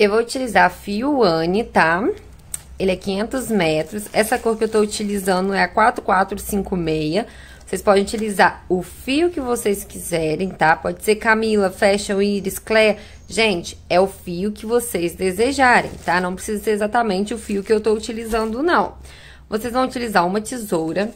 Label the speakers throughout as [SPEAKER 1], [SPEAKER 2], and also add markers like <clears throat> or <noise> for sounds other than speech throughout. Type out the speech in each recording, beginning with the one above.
[SPEAKER 1] Eu vou utilizar fio Anne, tá? Ele é 500 metros. Essa cor que eu tô utilizando é a 4456. Vocês podem utilizar o fio que vocês quiserem, tá? Pode ser Camila, Fashion, Iris, Claire. Gente, é o fio que vocês desejarem, tá? Não precisa ser exatamente o fio que eu tô utilizando, não. Vocês vão utilizar uma tesoura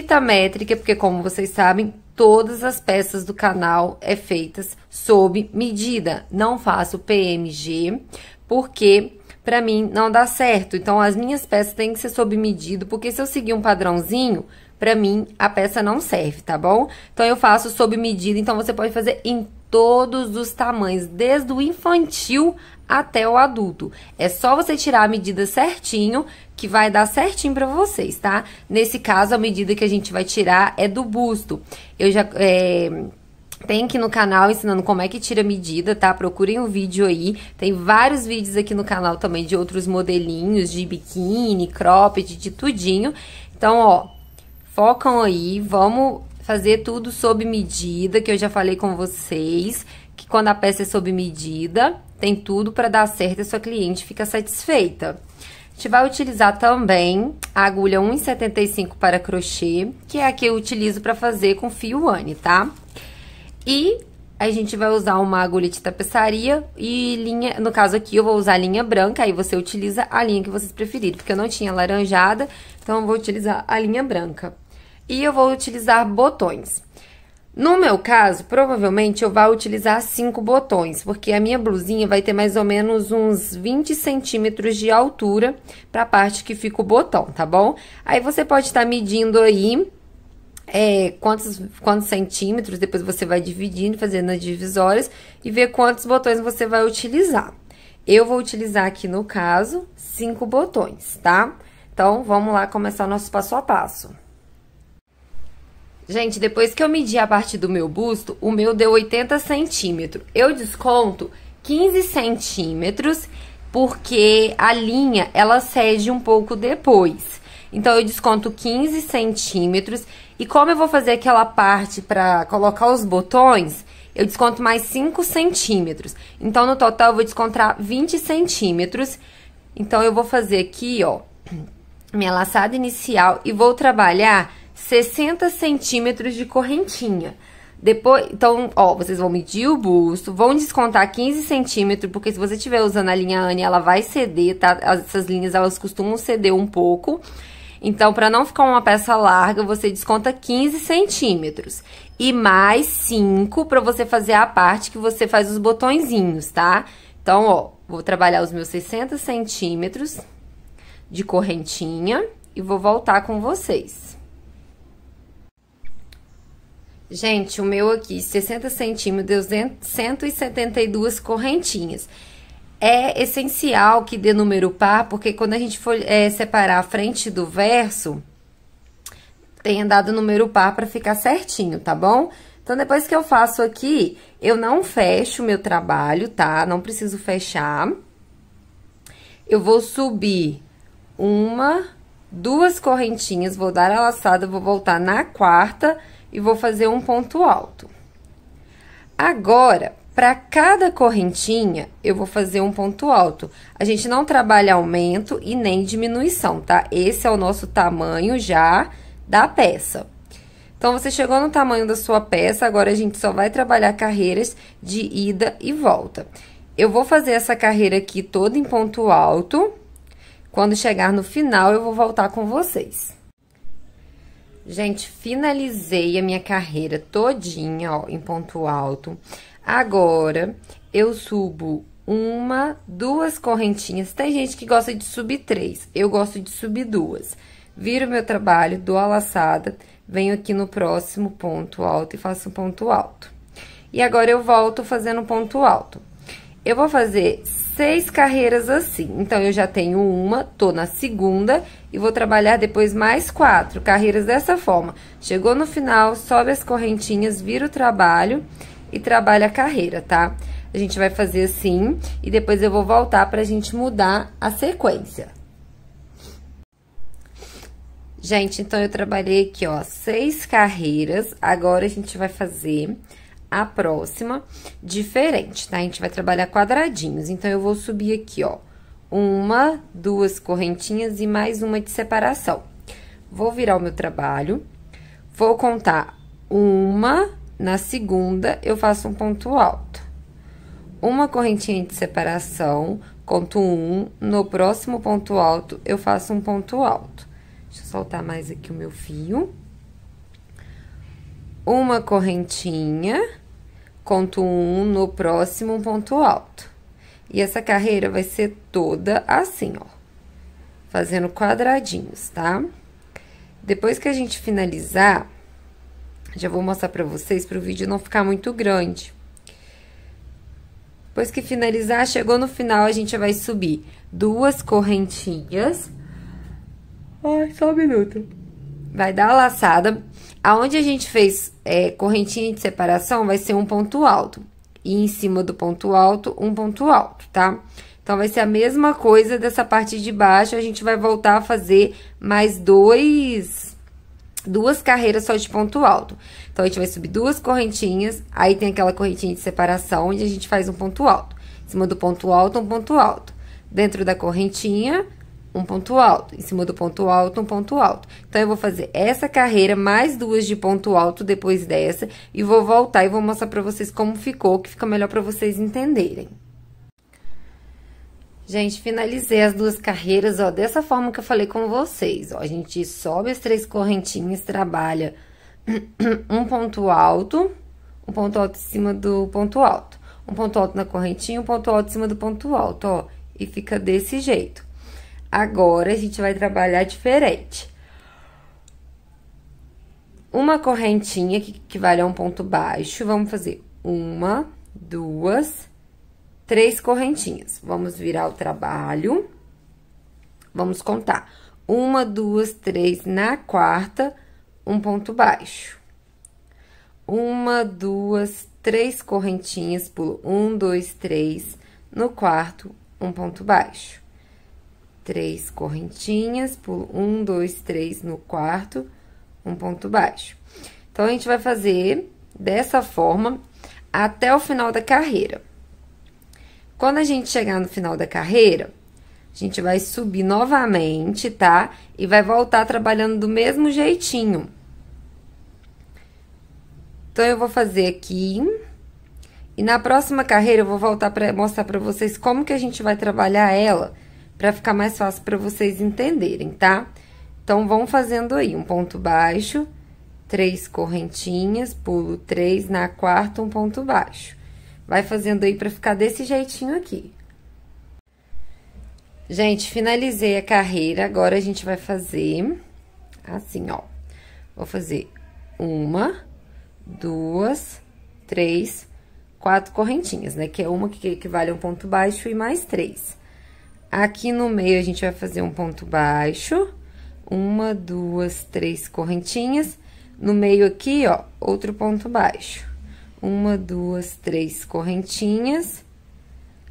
[SPEAKER 1] fita métrica, porque como vocês sabem, todas as peças do canal é feitas sob medida. Não faço PMG, porque para mim não dá certo. Então as minhas peças têm que ser sob medida, porque se eu seguir um padrãozinho, para mim a peça não serve, tá bom? Então eu faço sob medida, então você pode fazer em todos os tamanhos, desde o infantil até o adulto. É só você tirar a medida certinho que vai dar certinho para vocês, tá? Nesse caso, a medida que a gente vai tirar é do busto. Eu já... É... Tem aqui no canal ensinando como é que tira medida, tá? Procurem o um vídeo aí. Tem vários vídeos aqui no canal também de outros modelinhos de biquíni, cropped, de tudinho. Então, ó, focam aí, vamos fazer tudo sob medida, que eu já falei com vocês, que quando a peça é sob medida, tem tudo para dar certo e a sua cliente fica satisfeita. A gente vai utilizar também a agulha 1,75 para crochê, que é a que eu utilizo para fazer com fio Anne, tá? E a gente vai usar uma agulha de tapeçaria e linha, no caso aqui eu vou usar linha branca, aí você utiliza a linha que vocês preferirem, porque eu não tinha laranjada, então eu vou utilizar a linha branca. E eu vou utilizar botões. No meu caso, provavelmente eu vou utilizar cinco botões, porque a minha blusinha vai ter mais ou menos uns 20 centímetros de altura para a parte que fica o botão, tá bom? Aí você pode estar tá medindo aí é, quantos, quantos centímetros, depois você vai dividindo, fazendo as divisórias e ver quantos botões você vai utilizar. Eu vou utilizar aqui, no caso, cinco botões, tá? Então, vamos lá começar o nosso passo a passo. Gente, depois que eu medi a parte do meu busto, o meu deu 80 centímetros. Eu desconto 15 centímetros, porque a linha, ela cede um pouco depois. Então, eu desconto 15 centímetros. E como eu vou fazer aquela parte pra colocar os botões, eu desconto mais 5 centímetros. Então, no total, eu vou descontar 20 centímetros. Então, eu vou fazer aqui, ó, <clears throat> minha laçada inicial e vou trabalhar 60 centímetros de correntinha. Depois, então, ó, vocês vão medir o busto, vão descontar 15 centímetros, porque se você estiver usando a linha Anne, ela vai ceder, tá? Essas linhas, elas costumam ceder um pouco. Então, para não ficar uma peça larga, você desconta 15 centímetros. E mais 5 para você fazer a parte que você faz os botõezinhos, tá? Então, ó, vou trabalhar os meus 60 centímetros de correntinha e vou voltar com vocês. Gente, o meu aqui, 60 centímetros, deu 172 correntinhas. É essencial que dê número par, porque quando a gente for é, separar a frente do verso, tenha dado número par para ficar certinho, tá bom? Então, depois que eu faço aqui, eu não fecho o meu trabalho, tá? Não preciso fechar. Eu vou subir uma, duas correntinhas, vou dar a laçada, vou voltar na quarta e vou fazer um ponto alto. Agora, para cada correntinha, eu vou fazer um ponto alto. A gente não trabalha aumento e nem diminuição, tá? Esse é o nosso tamanho já da peça. Então, você chegou no tamanho da sua peça, agora a gente só vai trabalhar carreiras de ida e volta. Eu vou fazer essa carreira aqui toda em ponto alto. Quando chegar no final, eu vou voltar com vocês. Gente, finalizei a minha carreira todinha, ó, em ponto alto. Agora, eu subo uma, duas correntinhas. Tem gente que gosta de subir três, eu gosto de subir duas. Viro meu trabalho, dou a laçada, venho aqui no próximo ponto alto e faço um ponto alto. E agora, eu volto fazendo ponto alto eu vou fazer seis carreiras assim. Então, eu já tenho uma, tô na segunda e vou trabalhar depois mais quatro carreiras dessa forma. Chegou no final, sobe as correntinhas, vira o trabalho e trabalha a carreira, tá? A gente vai fazer assim e depois eu vou voltar pra gente mudar a sequência. Gente, então, eu trabalhei aqui, ó, seis carreiras. Agora, a gente vai fazer a próxima diferente, tá? A gente vai trabalhar quadradinhos. Então, eu vou subir aqui, ó, uma, duas correntinhas e mais uma de separação. Vou virar o meu trabalho, vou contar uma, na segunda eu faço um ponto alto. Uma correntinha de separação, conto um, no próximo ponto alto eu faço um ponto alto. Deixa eu soltar mais aqui o meu fio. Uma correntinha conto um no próximo ponto alto. E essa carreira vai ser toda assim, ó, fazendo quadradinhos, tá? Depois que a gente finalizar, já vou mostrar pra vocês para o vídeo não ficar muito grande. Depois que finalizar, chegou no final, a gente vai subir duas correntinhas. Ai, só um minuto. Vai dar a laçada Aonde a gente fez é, correntinha de separação, vai ser um ponto alto. E em cima do ponto alto, um ponto alto, tá? Então, vai ser a mesma coisa dessa parte de baixo. A gente vai voltar a fazer mais dois, duas carreiras só de ponto alto. Então, a gente vai subir duas correntinhas. Aí, tem aquela correntinha de separação, onde a gente faz um ponto alto. Em cima do ponto alto, um ponto alto. Dentro da correntinha, um ponto alto, em cima do ponto alto, um ponto alto. Então, eu vou fazer essa carreira, mais duas de ponto alto depois dessa, e vou voltar e vou mostrar pra vocês como ficou, que fica melhor pra vocês entenderem. Gente, finalizei as duas carreiras, ó, dessa forma que eu falei com vocês, ó. A gente sobe as três correntinhas, trabalha <clears throat> um ponto alto, um ponto alto em cima do ponto alto. Um ponto alto na correntinha, um ponto alto em cima do ponto alto, ó. E fica desse jeito. Agora a gente vai trabalhar diferente. Uma correntinha que equivale a é um ponto baixo, vamos fazer uma, duas, três correntinhas. Vamos virar o trabalho, vamos contar. Uma, duas, três, na quarta, um ponto baixo. Uma, duas, três correntinhas, pulo um, dois, três, no quarto, um ponto baixo três correntinhas, pulo um, dois, três no quarto, um ponto baixo. Então, a gente vai fazer dessa forma até o final da carreira. Quando a gente chegar no final da carreira, a gente vai subir novamente, tá? E vai voltar trabalhando do mesmo jeitinho. Então, eu vou fazer aqui. E na próxima carreira, eu vou voltar para mostrar para vocês como que a gente vai trabalhar ela para ficar mais fácil para vocês entenderem, tá? Então, vão fazendo aí um ponto baixo, três correntinhas, pulo três, na quarta um ponto baixo. Vai fazendo aí para ficar desse jeitinho aqui. Gente, finalizei a carreira, agora a gente vai fazer assim, ó. Vou fazer uma, duas, três, quatro correntinhas, né? Que é uma que equivale a um ponto baixo e mais três. Aqui no meio, a gente vai fazer um ponto baixo. Uma, duas, três correntinhas. No meio aqui, ó, outro ponto baixo. Uma, duas, três correntinhas.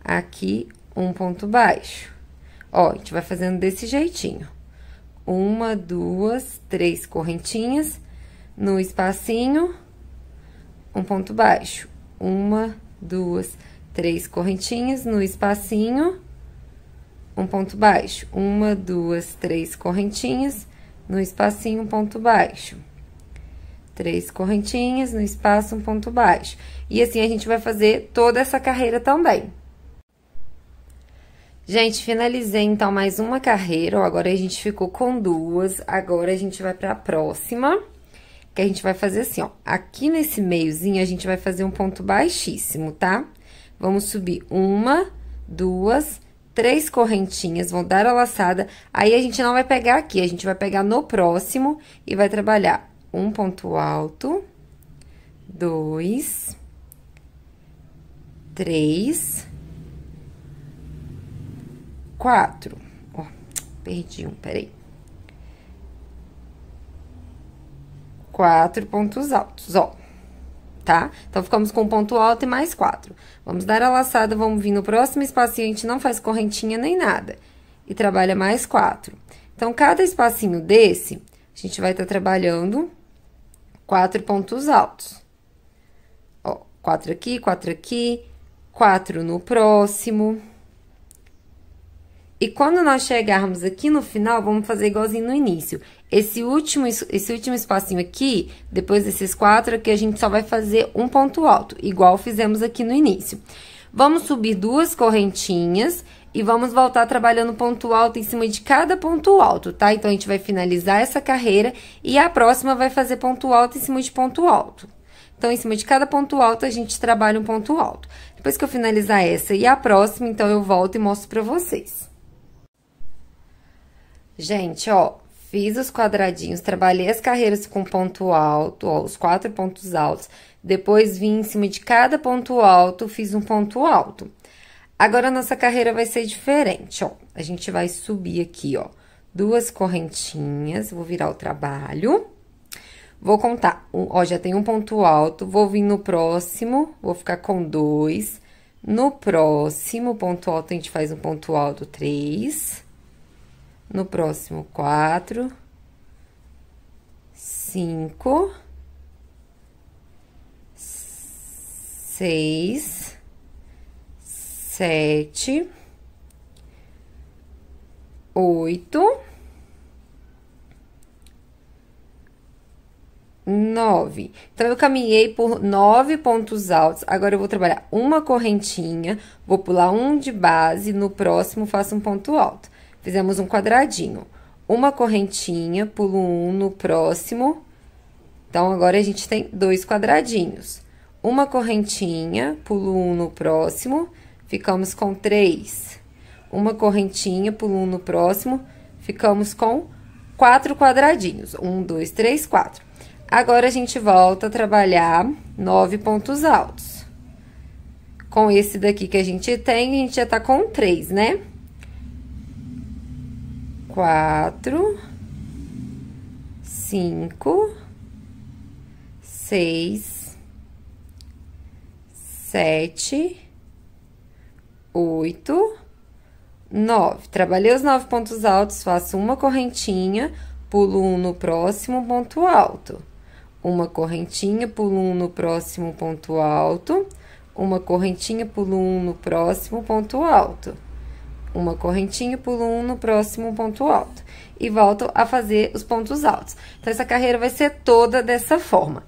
[SPEAKER 1] Aqui, um ponto baixo. Ó, a gente vai fazendo desse jeitinho. Uma, duas, três correntinhas. No espacinho, um ponto baixo. Uma, duas, três correntinhas. No espacinho um ponto baixo. Uma, duas, três correntinhas, no espacinho, um ponto baixo. Três correntinhas, no espaço, um ponto baixo. E assim, a gente vai fazer toda essa carreira também. Gente, finalizei, então, mais uma carreira. Ó, agora, a gente ficou com duas. Agora, a gente vai para a próxima, que a gente vai fazer assim, ó. Aqui nesse meiozinho, a gente vai fazer um ponto baixíssimo, tá? Vamos subir uma, duas, três três correntinhas, vão dar a laçada. Aí, a gente não vai pegar aqui, a gente vai pegar no próximo e vai trabalhar um ponto alto, dois, três, quatro. Ó, perdi um, peraí. Quatro pontos altos, ó tá? Então, ficamos com ponto alto e mais quatro. Vamos dar a laçada, vamos vir no próximo espacinho, a gente não faz correntinha nem nada. E trabalha mais quatro. Então, cada espacinho desse, a gente vai estar tá trabalhando quatro pontos altos. Ó, quatro aqui, quatro aqui, quatro no próximo. E quando nós chegarmos aqui no final, vamos fazer igualzinho no início. Esse último, esse último espacinho aqui, depois desses quatro aqui, a gente só vai fazer um ponto alto, igual fizemos aqui no início. Vamos subir duas correntinhas e vamos voltar trabalhando ponto alto em cima de cada ponto alto, tá? Então, a gente vai finalizar essa carreira e a próxima vai fazer ponto alto em cima de ponto alto. Então, em cima de cada ponto alto, a gente trabalha um ponto alto. Depois que eu finalizar essa e a próxima, então, eu volto e mostro pra vocês. Gente, ó, fiz os quadradinhos, trabalhei as carreiras com ponto alto, ó, os quatro pontos altos. Depois vim em cima de cada ponto alto, fiz um ponto alto. Agora, a nossa carreira vai ser diferente, ó. A gente vai subir aqui, ó, duas correntinhas, vou virar o trabalho. Vou contar, ó, já tem um ponto alto, vou vir no próximo, vou ficar com dois. No próximo ponto alto, a gente faz um ponto alto, três. No próximo, quatro, cinco, seis, sete, oito, nove. Então, eu caminhei por nove pontos altos. Agora, eu vou trabalhar uma correntinha, vou pular um de base, no próximo faço um ponto alto. Fizemos um quadradinho. Uma correntinha, pulo um no próximo. Então, agora a gente tem dois quadradinhos. Uma correntinha, pulo um no próximo, ficamos com três. Uma correntinha, pulo um no próximo, ficamos com quatro quadradinhos. Um, dois, três, quatro. Agora, a gente volta a trabalhar nove pontos altos. Com esse daqui que a gente tem, a gente já tá com três, né? quatro, cinco, seis, sete, oito, nove. Trabalhei os nove pontos altos, faço uma correntinha, pulo um no próximo ponto alto. Uma correntinha, pulo um no próximo ponto alto. Uma correntinha, pulo um no próximo ponto alto uma correntinha, pulo um no próximo ponto alto. E volto a fazer os pontos altos. Então, essa carreira vai ser toda dessa forma.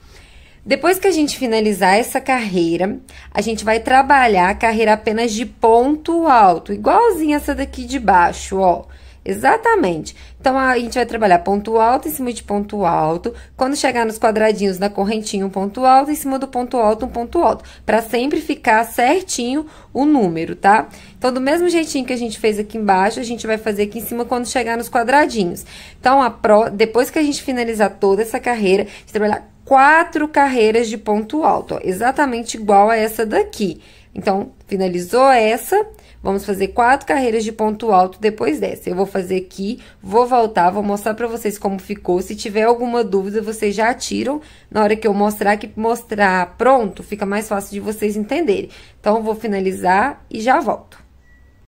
[SPEAKER 1] Depois que a gente finalizar essa carreira, a gente vai trabalhar a carreira apenas de ponto alto, igualzinho essa daqui de baixo, ó. Exatamente. Então, a gente vai trabalhar ponto alto em cima de ponto alto. Quando chegar nos quadradinhos na correntinha, um ponto alto, em cima do ponto alto, um ponto alto. Pra sempre ficar certinho o número, tá? Então, do mesmo jeitinho que a gente fez aqui embaixo, a gente vai fazer aqui em cima quando chegar nos quadradinhos. Então, a pro... depois que a gente finalizar toda essa carreira, a gente trabalhar quatro carreiras de ponto alto, ó, exatamente igual a essa daqui. Então, finalizou essa Vamos fazer quatro carreiras de ponto alto depois dessa. Eu vou fazer aqui, vou voltar, vou mostrar pra vocês como ficou. Se tiver alguma dúvida, vocês já tiram. Na hora que eu mostrar, que mostrar pronto, fica mais fácil de vocês entenderem. Então, eu vou finalizar e já volto.